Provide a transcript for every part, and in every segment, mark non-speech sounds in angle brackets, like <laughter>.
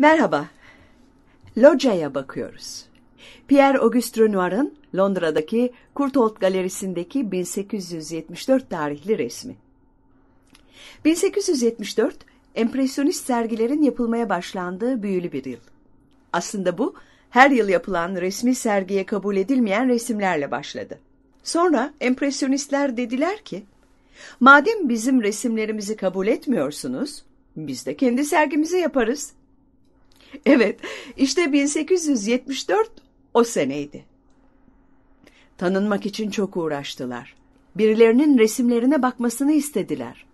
Merhaba. Loca'ya bakıyoruz. Pierre Auguste Renoir'ın Londra'daki Courtauld Galerisi'ndeki 1874 tarihli resmi. 1874, empresyonist sergilerin yapılmaya başlandığı büyülü bir yıl. Aslında bu, her yıl yapılan resmi sergiye kabul edilmeyen resimlerle başladı. Sonra empresyonistler dediler ki, madem bizim resimlerimizi kabul etmiyorsunuz, biz de kendi sergimizi yaparız. <laughs> Evet, işte 1874 o seneydi. Tanınmak için çok uğraştılar. Birilerinin resimlerine bakmasını istediler.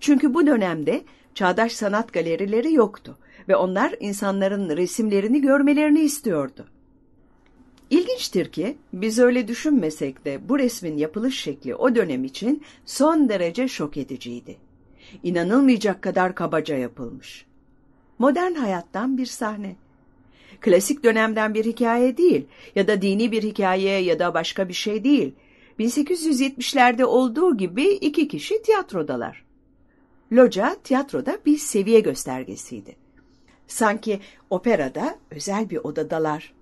Çünkü bu dönemde çağdaş sanat galerileri yoktu ve onlar insanların resimlerini görmelerini istiyordu. İlginçtir ki biz öyle düşünmesek de bu resmin yapılış şekli o dönem için son derece şok ediciydi. İnanılmayacak kadar kabaca yapılmış modern hayattan bir sahne. Klasik dönemden bir hikaye değil ya da dini bir hikaye ya da başka bir şey değil. 1870'lerde olduğu gibi iki kişi tiyatrodalar. Loca tiyatroda bir seviye göstergesiydi. Sanki operada özel bir odadalar.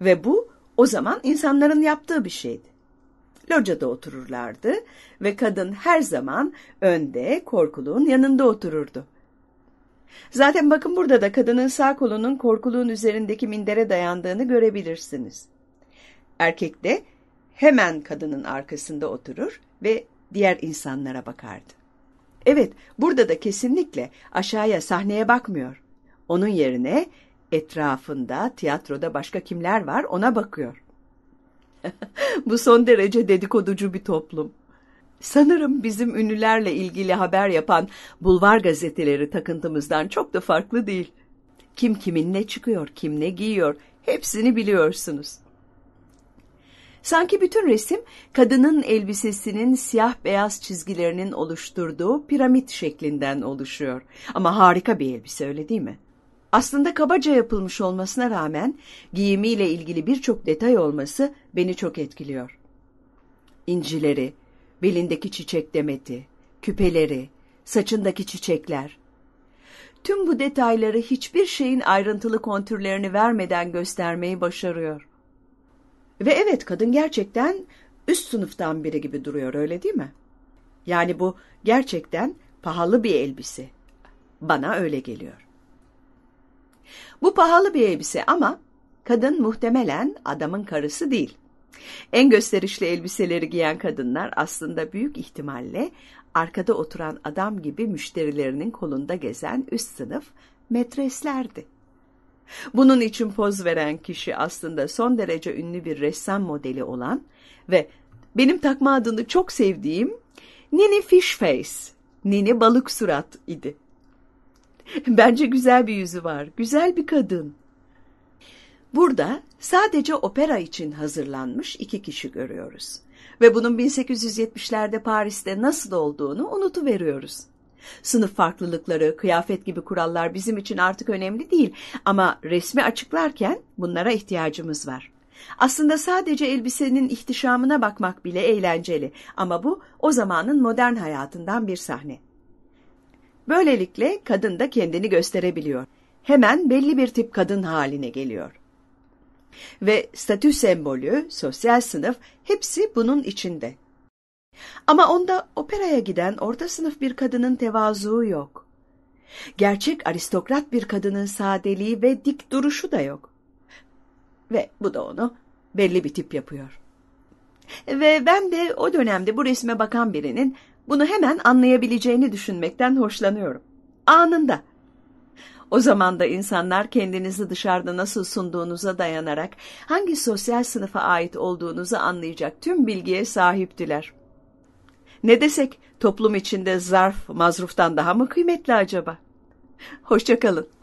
Ve bu o zaman insanların yaptığı bir şeydi. Locada otururlardı ve kadın her zaman önde, korkuluğun yanında otururdu. Zaten bakın burada da kadının sağ kolunun korkuluğun üzerindeki mindere dayandığını görebilirsiniz. Erkek de hemen kadının arkasında oturur ve diğer insanlara bakardı. Evet, burada da kesinlikle aşağıya sahneye bakmıyor. Onun yerine etrafında tiyatroda başka kimler var ona bakıyor. <laughs> Bu son derece dedikoducu bir toplum. Sanırım bizim ünlülerle ilgili haber yapan bulvar gazeteleri takıntımızdan çok da farklı değil. Kim kimin ne çıkıyor, kim ne giyiyor hepsini biliyorsunuz. Sanki bütün resim kadının elbisesinin siyah beyaz çizgilerinin oluşturduğu piramit şeklinden oluşuyor. Ama harika bir elbise öyle değil mi? Aslında kabaca yapılmış olmasına rağmen giyimiyle ilgili birçok detay olması beni çok etkiliyor. İncileri, belindeki çiçek demeti, küpeleri, saçındaki çiçekler. Tüm bu detayları hiçbir şeyin ayrıntılı kontürlerini vermeden göstermeyi başarıyor. Ve evet kadın gerçekten üst sınıftan biri gibi duruyor öyle değil mi? Yani bu gerçekten pahalı bir elbise. Bana öyle geliyor. Bu pahalı bir elbise ama kadın muhtemelen adamın karısı değil. En gösterişli elbiseleri giyen kadınlar aslında büyük ihtimalle arkada oturan adam gibi müşterilerinin kolunda gezen üst sınıf metreslerdi. Bunun için poz veren kişi aslında son derece ünlü bir ressam modeli olan ve benim takma adını çok sevdiğim Nini Fishface, Nini Balık Surat idi. Bence güzel bir yüzü var, güzel bir kadın. Burada sadece opera için hazırlanmış iki kişi görüyoruz. Ve bunun 1870'lerde Paris'te nasıl olduğunu unutuveriyoruz. Sınıf farklılıkları, kıyafet gibi kurallar bizim için artık önemli değil ama resmi açıklarken bunlara ihtiyacımız var. Aslında sadece elbisenin ihtişamına bakmak bile eğlenceli ama bu o zamanın modern hayatından bir sahne. Böylelikle kadın da kendini gösterebiliyor. Hemen belli bir tip kadın haline geliyor ve statü sembolü, sosyal sınıf hepsi bunun içinde. Ama onda operaya giden orta sınıf bir kadının tevazu yok. Gerçek aristokrat bir kadının sadeliği ve dik duruşu da yok. Ve bu da onu belli bir tip yapıyor. Ve ben de o dönemde bu resme bakan birinin bunu hemen anlayabileceğini düşünmekten hoşlanıyorum. Anında o zaman da insanlar kendinizi dışarıda nasıl sunduğunuza dayanarak hangi sosyal sınıfa ait olduğunuzu anlayacak tüm bilgiye sahiptiler. Ne desek toplum içinde zarf mazruftan daha mı kıymetli acaba? Hoşçakalın.